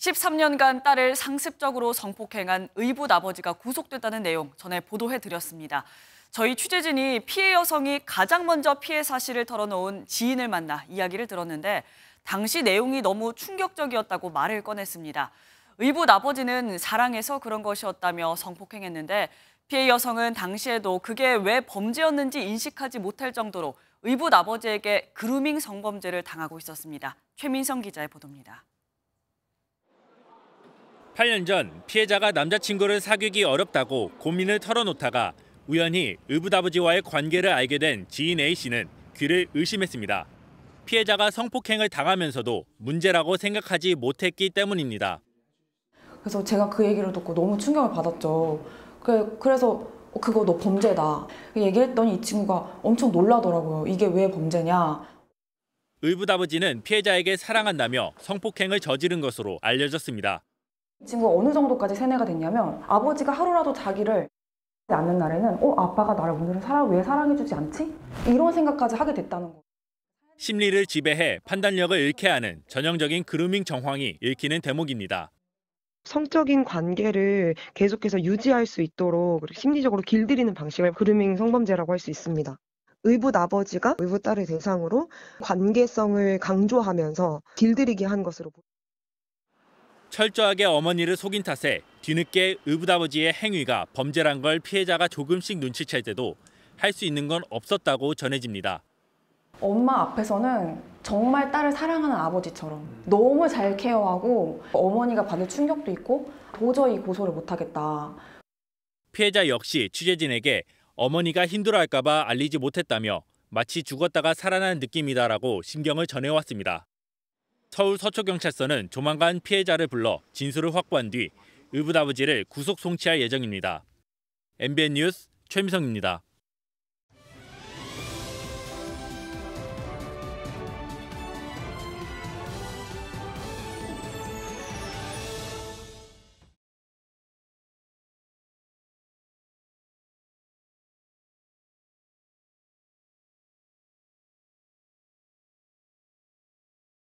13년간 딸을 상습적으로 성폭행한 의붓 아버지가 구속됐다는 내용 전에 보도해드렸습니다. 저희 취재진이 피해 여성이 가장 먼저 피해 사실을 털어놓은 지인을 만나 이야기를 들었는데 당시 내용이 너무 충격적이었다고 말을 꺼냈습니다. 의붓 아버지는 사랑해서 그런 것이었다며 성폭행했는데 피해 여성은 당시에도 그게 왜 범죄였는지 인식하지 못할 정도로 의붓 아버지에게 그루밍 성범죄를 당하고 있었습니다. 최민성 기자의 보도입니다. 8년 전 피해자가 남자친구를 사귀기 어렵다고 고민을 털어놓다가 우연히 의붓아버지와의 관계를 알게 된 지인 A씨는 귀를 의심했습니다. 피해자가 성폭행을 당하면서도 문제라고 생각하지 못했기 때문입니다. 그래서 제가 그 얘기를 듣고 너무 충격을 받았죠. 그, 그래서 어, 그거 너 범죄다. 얘기했더니 이 친구가 엄청 놀라더라고요. 이게 왜 범죄냐. 의붓아버지는 피해자에게 사랑한다며 성폭행을 저지른 것으로 알려졌습니다. 이 친구가 어느 정도까지 세뇌가 됐냐면 아버지가 하루라도 자기를 않는 날에는 어 아빠가 나를 오늘은 사랑 왜 사랑해주지 않지? 이런 생각까지 하게 됐다는 거. 심리를 지배해 판단력을 잃게 하는 전형적인 그루밍 정황이 읽히는 대목입니다. 성적인 관계를 계속해서 유지할 수 있도록 심리적으로 길들이는 방식을 그루밍 성범죄라고 할 수 있습니다. 의붓 아버지가 의붓 딸을 대상으로 관계성을 강조하면서 길들이게 한 것으로 보입니다. 철저하게 어머니를 속인 탓에 뒤늦게 의붓아버지의 행위가 범죄란 걸 피해자가 조금씩 눈치챌 때도 할 수 있는 건 없었다고 전해집니다. 엄마 앞에서는 정말 딸을 사랑하는 아버지처럼 너무 잘 케어하고 어머니가 받을 충격도 있고 도저히 고소를 못하겠다. 피해자 역시 취재진에게 어머니가 힘들어할까 봐 알리지 못했다며 마치 죽었다가 살아난 느낌이다라고 심경을 전해왔습니다. 서울 서초경찰서는 조만간 피해자를 불러 진술을 확보한 뒤 의붓 아버지를 구속 송치할 예정입니다. MBN 뉴스 최미성입니다.